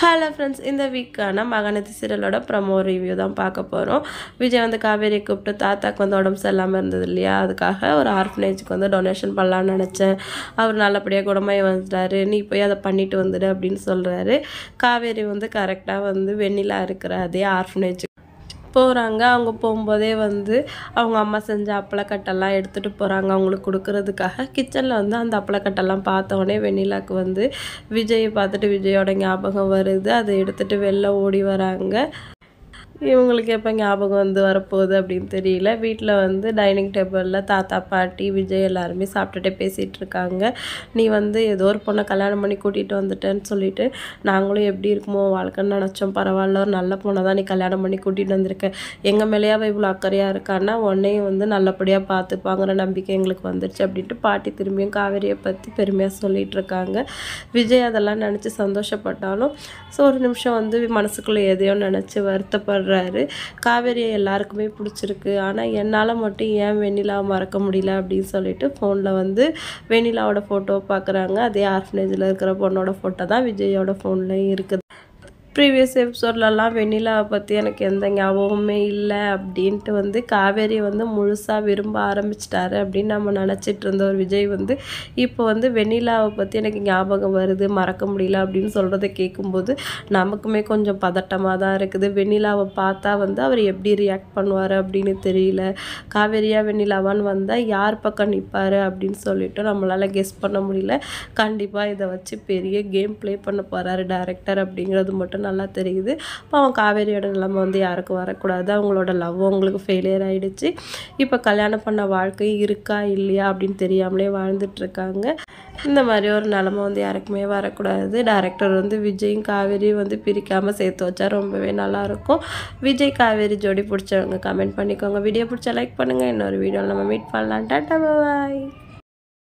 hello friends இந்த வீக்கான மகனதி சீரியலோட promo review தான் பார்க்க போகிறோம் விஜய் வந்து காவேரி கூப்பிட்டு தாத்தாக்கு வந்து உடம்பு சரியில்லாமல் இருந்தது இல்லையா அதுக்காக ஒரு ஆர்ஃபனேஜுக்கு வந்து டொனேஷன் பண்ணலான்னு நினச்சேன் அவர் நல்லபடியாக குடமாய் வந்துட்டாரு நீ போய் அதை பண்ணிட்டு வந்துடு அப்படின்னு சொல்கிறாரு காவேரி வந்து கரெக்டாக வந்து வெண்ணிலா இருக்கிற அதே ஆர்ஃபனேஜ் போகிறாங்க அவங்க போகும்போதே வந்து அவங்க அம்மா செஞ்ச அப்பளக்கட்டெல்லாம் எடுத்துகிட்டு போகிறாங்க அவங்களுக்கு கொடுக்கறதுக்காக கிச்சனில் வந்து அந்த அப்பளக்கட்டெல்லாம் பார்த்தோடனே வெண்ணிலாக்கு வந்து விஜயை பார்த்துட்டு விஜயோட ஞாபகம் வருது அதை எடுத்துகிட்டு வெளில ஓடி வராங்க இவங்களுக்கு எப்போ ஞாபகம் வந்து வரப்போகுது அப்படின்னு தெரியல வீட்டில் வந்து டைனிங் டேபிளில் தாத்தா பாட்டி விஜய் எல்லாருமே சாப்பிட்டுட்டே பேசிகிட்டு இருக்காங்க நீ வந்து ஏதோ ஒரு பொண்ணை கல்யாணம் பண்ணி கூட்டிகிட்டு வந்துட்டேன்னு சொல்லிட்டு நாங்களும் எப்படி இருக்குமோ வாழ்க்கைன்னு நினச்சோம் பரவாயில்ல ஒரு நல்ல பொண்ணை தான் நீ கல்யாணம் பண்ணி கூட்டிகிட்டு வந்திருக்க எங்கள் மேலேயாவே இவ்வளோ அக்கறையாக இருக்கான்னா உன்னையும் வந்து நல்லபடியாக பார்த்துப்பாங்கிற நம்பிக்கை எங்களுக்கு வந்துருச்சு அப்படின்ட்டு பாட்டி திரும்பியும் காவேரியை பற்றி பெருமையாக சொல்லிகிட்டு இருக்காங்க விஜய் அதெல்லாம் நினச்சி சந்தோஷப்பட்டாலும் ஸோ ஒரு நிமிஷம் வந்து மனசுக்குள்ளே எதையோ நினச்சி வருத்தப்படுற சொல்கிறாரு காவேரியை எல்லாருக்குமே பிடிச்சிருக்கு ஆனால் என்னால் மட்டும் ஏன் வெண்ணிலாவை மறக்க முடியல அப்படின்னு சொல்லிட்டு ஃபோனில் வந்து வெண்ணிலாவோட ஃபோட்டோ பார்க்குறாங்க அதே ஆர்ஃபனேஜில் இருக்கிற பொண்ணோட ஃபோட்டோ தான் விஜயோட ஃபோன்லேயும் இருக்குது ப்ரீவியஸ் எபிசோட்லலாம் வெண்ணிலாவை பற்றி எனக்கு எந்த ஞாபகமே இல்லை அப்படின்ட்டு வந்து காவேரி வந்து முழுசாக விரும்ப ஆரம்பிச்சிட்டாரு அப்படின்னு நம்ம நினச்சிட்டு இருந்த ஒரு விஜய் வந்து இப்போ வந்து வெண்ணிலாவை பற்றி எனக்கு ஞாபகம் வருது மறக்க முடியல அப்படின்னு சொல்கிறத கேட்கும்போது நமக்குமே கொஞ்சம் பதட்டமாக தான் இருக்குது வெண்ணிலாவை பார்த்தா வந்து அவர் எப்படி ரியாக்ட் பண்ணுவார் அப்படின்னு தெரியல காவேரியா வெண்ணிலாவான்னு வந்தால் யார் பக்கம் நிற்பார் அப்படின்னு சொல்லிட்டு நம்மளால் கெஸ் பண்ண முடியல கண்டிப்பாக இதை வச்சு பெரிய கேம் ப்ளே பண்ண போகிறாரு டேரக்டர் அப்படிங்கிறது மட்டும் நல்லா தெரியுது அவன் காவேரியோட நிலைமை வந்து யாருக்கும் வரக்கூடாது அவங்களோட லவ் அவங்களுக்கு ஃபெயிலியர் ஆகிடுச்சு இப்போ கல்யாணம் பண்ண வாழ்க்கை இருக்கா இல்லையா அப்படின்னு தெரியாமலே வாழ்ந்துட்டுருக்காங்க இந்த மாதிரி ஒரு நிலமை வந்து யாருக்குமே வரக்கூடாது டேரக்டர் வந்து விஜயும் காவேரியும் வந்து பிரிக்காமல் சேர்த்து வச்சா ரொம்பவே நல்லாயிருக்கும் விஜய் காவேரி ஜோடி பிடிச்சவங்க கமெண்ட் பண்ணிக்கோங்க வீடியோ பிடிச்சா லைக் பண்ணுங்கள் இன்னொரு வீடியோவில் நம்ம மீட் பண்ணலாம் டாட்டா பாய்